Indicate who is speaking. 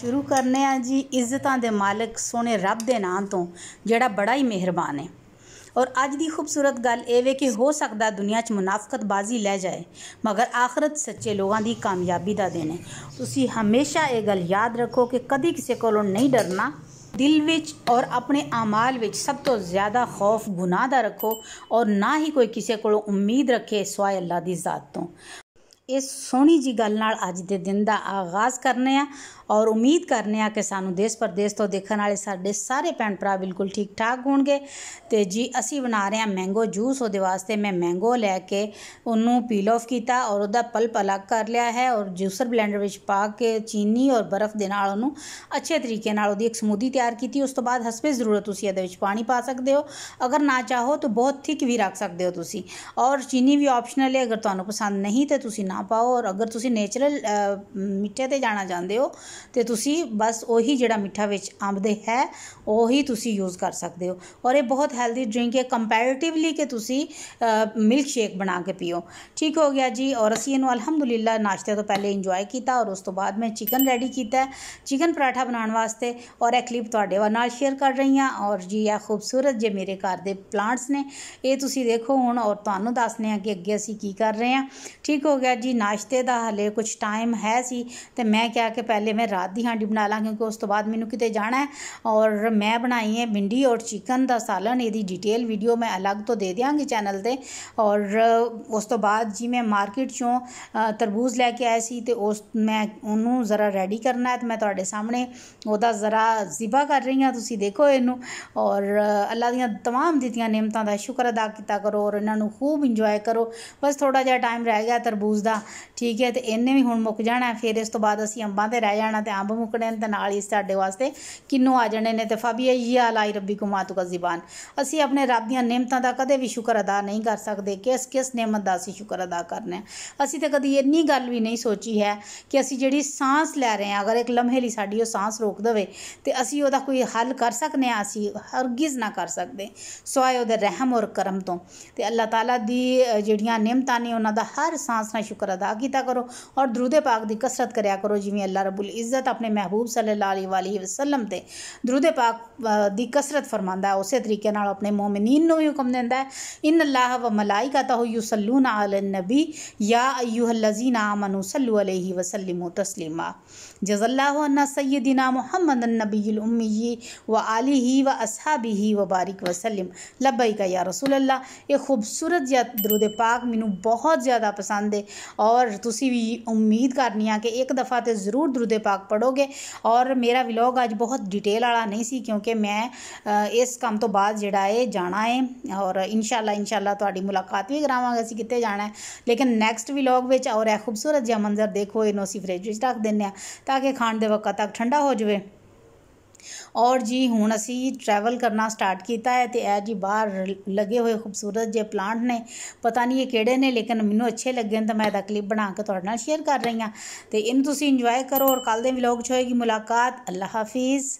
Speaker 1: शुरू करने हैं जी इज्जत के मालिक सोने रब के नाँ तो जोड़ा बड़ा ही मेहरबान है और अज की खूबसूरत गल एवे कि हो सकता दुनिया च बाजी लै जाए मगर आखरत सच्चे लोगों की कामयाबी का दिन है तुम हमेशा ये गल याद रखो कि कभी किसी को नहीं डरना दिल विच और अपने अमाल सब तो ज़्यादा खौफ गुनाह रखो और ना ही कोई किसी को उम्मीद रखे सवाए अल्लाह की जात तो ਇਸ ਸੋਹਣੀ ਜੀ ਗੱਲ ਨਾਲ ਅੱਜ ਦੇ ਦਿਨ ਦਾ ਆਗਾਜ਼ ਕਰਨੇ ਆ ਔਰ ਉਮੀਦ ਕਰਨੇ ਆ ਕਿ ਸਾਨੂੰ ਦੇਸ਼ ਪਰਦੇਸ ਤੋਂ ਦੇਖਣ ਵਾਲੇ ਸਾਡੇ ਸਾਰੇ ਭੈਣ ਭਰਾ ਬਿਲਕੁਲ ਠੀਕ ਠਾਕ ਹੋਣਗੇ ਤੇ ਜੀ ਅਸੀਂ ਬਣਾ ਰਹੇ ਆ ਮੈਂਗੋ ਜੂਸ ਉਹਦੇ ਵਾਸਤੇ ਮੈਂ ਮੈਂਗੋ ਲੈ ਕੇ ਉਹਨੂੰ ਪੀਲ ਆਫ ਕੀਤਾ ਔਰ ਉਹਦਾ ਪਲਪ ਅਲੱਗ ਕਰ ਲਿਆ ਹੈ ਔਰ ਜੂਸਰ ਬਲੈਂਡਰ ਵਿੱਚ ਪਾ ਕੇ ਚੀਨੀ ਔਰ ਬਰਫ਼ ਦੇ ਨਾਲ ਉਹਨੂੰ ਅੱਛੇ ਤਰੀਕੇ ਨਾਲ ਉਹਦੀ ਇੱਕ ਸਮੂਦੀ ਤਿਆਰ ਕੀਤੀ ਉਸ ਤੋਂ ਬਾਅਦ ਹਸਬੇ ਜ਼ਰੂਰਤ ਤੁਸੀਂ ਇਹਦੇ ਵਿੱਚ ਪਾਣੀ ਪਾ ਸਕਦੇ ਹੋ ਅਗਰ ਨਾ ਚਾਹੋ ਤਾਂ ਬਹੁਤ ਥਿਕ ਵੀ ਰੱਖ ਸਕਦੇ ਹੋ ਤੁਸੀਂ ਔਰ ਚੀਨੀ ਵੀ ਆਪਸ਼ਨਲ ਹੈ ਅਗਰ ਤੁਹਾਨੂੰ ਪਸੰਦ ਨਹੀਂ ਤੇ ਤੁਸੀਂ ਨਾ ਨਾ ਪਾਓ ਔਰ ਅਗਰ ਤੁਸੀਂ ਨੇਚਰਲ ਮਿੱਠੇ ਤੇ ਜਾਣਾ ਚਾਹੁੰਦੇ ਹੋ ਤੇ ਤੁਸੀਂ ਬਸ ਉਹੀ ਜਿਹੜਾ ਮਿੱਠਾ ਵਿੱਚ ਆਂਬਦੇ ਹੈ ਉਹੀ ਤੁਸੀਂ ਯੂਜ਼ ਕਰ ਸਕਦੇ ਹੋ ਔਰ ਇਹ ਬਹੁਤ ਹੈਲਦੀ ਡਰਿੰਕ ਹੈ ਕੰਪੈਰੀਟਿਵਲੀ ਕਿ ਤੁਸੀਂ ਮਿਲਕ ਸ਼ੇਕ ਬਣਾ ਕੇ ਪੀਓ ਠੀਕ ਹੋ ਗਿਆ ਜੀ ਔਰ ਅਸੀਂ ਇਹਨੂੰ ਅਲਹਮਦੁਲਿਲਾ ਨਾਸ਼ਤੇ ਤੋਂ ਪਹਿਲੇ ਇੰਜੋਏ ਕੀਤਾ ਔਰ ਉਸ ਤੋਂ ਬਾਅਦ ਮੈਂ ਚਿਕਨ ਰੈਡੀ ਕੀਤਾ ਚਿਕਨ ਪਰਾਠਾ ਬਣਾਉਣ ਵਾਸਤੇ ਔਰ ਇਹ ਕਲਿੱਪ ਤੁਹਾਡੇ ਨਾਲ ਸ਼ੇਅਰ ਕਰ ਰਹੀ ਹਾਂ ਔਰ ਜੀ ਇਹ ਖੂਬਸੂਰਤ ਜੇ ਮੇਰੇ ਘਰ ਦੇ ਪਲਾਂਟਸ ਨੇ ਇਹ ਤੁਸੀਂ ਦੇਖੋ ਹੁਣ ਔਰ ਤੁਹਾਨੂੰ ਦੱਸਨੇ ਆ ਕਿ ਅੱਗੇ ਅਸੀਂ ਕੀ ਕਰ ਰਹੇ ਹਾਂ ਠੀਕ ਹੋ ਗਿਆ ਜੀ ਜੀ ਨਾਸ਼ਤੇ ਦਾ ਹਲੇ ਕੁਝ ਟਾਈਮ ਹੈ ਸੀ ਤੇ ਮੈਂ ਕਿਹਾ ਕਿ ਪਹਿਲੇ ਮੈਂ ਰਾਤ ਦੀ ਹਾਂਡੀ ਬਣਾ ਲਾਂ ਕਿਉਂਕਿ ਉਸ ਤੋਂ ਬਾਅਦ ਮੈਨੂੰ ਕਿਤੇ ਜਾਣਾ ਹੈ ਔਰ ਮੈਂ ਬਣਾਈ ਹੈ ਭਿੰਡੀ ਔਰ ਚਿਕਨ ਦਾ ਸਾਲਨ ਇਹਦੀ ਡਿਟੇਲ ਵੀਡੀਓ ਮੈਂ ਅਲੱਗ ਤੋਂ ਦੇ ਦਿਆਂਗੀ ਚੈਨਲ ਤੇ ਔਰ ਉਸ ਤੋਂ ਬਾਅਦ ਜੀ ਮੈਂ ਮਾਰਕੀਟ ਚੋਂ ਤਰਬੂਜ਼ ਲੈ ਕੇ ਆਇਆ ਸੀ ਤੇ ਉਸ ਮੈਂ ਉਹਨੂੰ ਜ਼ਰਾ ਰੈਡੀ ਕਰਨਾ ਹੈ ਤੇ ਮੈਂ ਤੁਹਾਡੇ ਸਾਹਮਣੇ ਉਹਦਾ ਜ਼ਰਾ ਜ਼ਿਬਾ ਕਰ ਰਹੀ ਹਾਂ ਤੁਸੀਂ ਦੇਖੋ ਇਹਨੂੰ ਔਰ ਅੱਲਾ ਦੀਆਂ तमाम ਦਿੱਤੀਆਂ ਨਿਮਤਾਂ ਦਾ ਸ਼ੁਕਰ ਅਦਾ ਕੀਤਾ ਕਰੋ ਔਰ ਇਹਨਾਂ ਨੂੰ ਖੂਬ ਇੰਜੋਏ ਕਰੋ ਬਸ ਥੋੜਾ ਜਿਹਾ ਟਾਈਮ ਰਹਿ ਗਿਆ ਤਰਬੂਜ਼ ਦਾ ਦਿੱਤਾ ਠੀਕ ਹੈ ਤੇ ਇਹਨੇ ਵੀ ਹੁਣ ਮੁੱਕ ਜਾਣਾ ਫਿਰ ਇਸ ਤੋਂ ਬਾਅਦ ਅਸੀਂ ਅੰਬਾਂ ਤੇ ਰਹਿ ਜਾਣਾ ਤੇ ਅੰਬ ਮੁੱਕਣੇ ਤੇ ਨਾਲ ਹੀ ਸਾਡੇ ਵਾਸਤੇ ਕਿੰਨੂ ਆ ਜਾਣੇ ਨੇ ਤੇ ਫਾਬੀਆ ਯਾ ਲਾਈ ਰੱਬੀ ਕੁਮਾਤੂ ਕਾ ਜ਼ਬਾਨ ਅਸੀਂ ਆਪਣੇ ਰੱਬ ਦੀਆਂ ਨਿਮਤਾਂ ਦਾ ਕਦੇ ਵੀ ਸ਼ੁਕਰ ਅਦਾ ਨਹੀਂ ਕਰ ਸਕਦੇ ਕਿਸ ਕਿਸ ਨਿਮਤ ਦਾ ਅਸੀਂ ਸ਼ੁਕਰ ਅਦਾ ਕਰਨਾ ਅਸੀਂ ਤੇ ਕਦੀ ਇੰਨੀ ਗੱਲ ਵੀ ਨਹੀਂ ਸੋਚੀ ਹੈ ਕਿ ਅਸੀਂ ਜਿਹੜੀ ਸਾਹ ਲੈ ਰਹੇ ਹਾਂ ਅਗਰ ਇੱਕ ਲਮਹੇ ਲਈ ਸਾਡੀ ਉਹ ਸਾਹ ਰੋਕ ਦਵੇ ਤੇ ਅਸੀਂ ਉਹਦਾ ਕੋਈ ਹੱਲ ਕਰ ਸਕਨੇ ਆ ਅਸੀਂ ਹਰਗਿਜ਼ ਨਾ ਕਰ ਸਕਦੇ ਸਵਾਏ ਉਹਦੇ ਰਹਿਮ ਔਰ ਕਰਮ ਤੋਂ ਤੇ ਅੱਲਾਹ ਤਾਲਾ ਦੀ ਜਿਹੜੀਆਂ ਨਿਮਤਾਂ ਨੇ ਉਹਨਾਂ ਦਾ ਹਰ ਸਾਹ ਨਾਲ ਸ਼ੁਕਰ शुक्र अदा किया करो और दरूद पाक की कसरत कराया करो जिमें अल्लाह रबुल इज़्ज़त अपने महबूब सल्ला वसलम से दरूद पाक की कसरत फरमा है उस तरीके अपने मोमिनीन में भी हुक्म देता है इन अल्लाह व मलाई का तो यू सलू सलून नबी या अयू यूहलजीना मनु सल्लु वसलम तस्लिमा जजल्ला सैदिना मोहम्मद नबीलउमी व आली ही व असहाबी ही व बारिक वसलम लबई का या रसूल अल्लाह ये खूबसूरत या दरुद पाक मैनू बहुत ज़्यादा पसंद है ਔਰ ਤੁਸੀਂ ਵੀ ਉਮੀਦ ਕਰਨੀ ਆ ਕਿ ਇੱਕ ਦਫਾ ਤੇ ਜ਼ਰੂਰ ਦਰੂਦ ਪਾਕ ਪੜੋਗੇ ਔਰ ਮੇਰਾ ਵਲੌਗ ਅੱਜ ਬਹੁਤ ਡਿਟੇਲ ਵਾਲਾ ਨਹੀਂ ਸੀ ਕਿਉਂਕਿ ਮੈਂ ਇਸ ਕੰਮ ਤੋਂ ਬਾਅਦ ਜਿਹੜਾ ਹੈ ਜਾਣਾ ਹੈ ਔਰ ਇਨਸ਼ਾਅੱਲਾ ਇਨਸ਼ਾਅੱਲਾ ਤੁਹਾਡੀ ਮੁਲਾਕਾਤ ਵੀ ਕਰਾਵਾਂਗੇ ਅਸੀਂ ਕਿੱਥੇ ਜਾਣਾ ਹੈ ਲੇਕਿਨ ਨੈਕਸਟ ਵਲੌਗ ਵਿੱਚ ਔਰ ਇਹ ਖੂਬਸੂਰਤ ਜਿਹਾ ਮੰਜ਼ਰ ਦੇਖੋ ਇਹਨੂੰ ਅਸੀਂ ਫ੍ਰਿਜ ਵਿੱਚ ਰੱਖ ਦਿੰਨੇ ਆ ਤਾਂ ਕਿ ਖਾਣ ਦੇ ਵਕਤ ਤੱਕ ਠੰਡਾ ਹੋ ਜਾਵੇ ਔਰ ਜੀ ਹੁਣ ਅਸੀਂ ਟਰੈਵਲ ਕਰਨਾ ਸਟਾਰਟ ਕੀਤਾ ਹੈ ਤੇ ਇਹ ਜੀ ਬਾਹਰ ਲੱਗੇ ਹੋਏ ਖੂਬਸੂਰਤ ਜੇ ਪਲਾਂਟ ਨੇ ਪਤਾ ਨਹੀਂ ਇਹ ਕਿਹੜੇ ਨੇ ਲੇਕਿਨ ਮੈਨੂੰ ਅੱਛੇ ਲੱਗੇ ਨੇ ਤਾਂ ਮੈਂ ਇਹਦਾ ਕਲਿੱਪ ਬਣਾ ਕੇ ਤੁਹਾਡੇ ਨਾਲ ਸ਼ੇਅਰ ਕਰ ਰਹੀ ਹਾਂ ਤੇ ਇਹਨੂੰ ਤੁਸੀਂ ਇੰਜੋਏ ਕਰੋ ਔਰ ਕੱਲ ਦੇ ਵਲੌਗ 'ਚ ਹੋਏਗੀ ਮੁਲਾਕਾਤ ਅੱਲਾ ਹਾਫਿਜ਼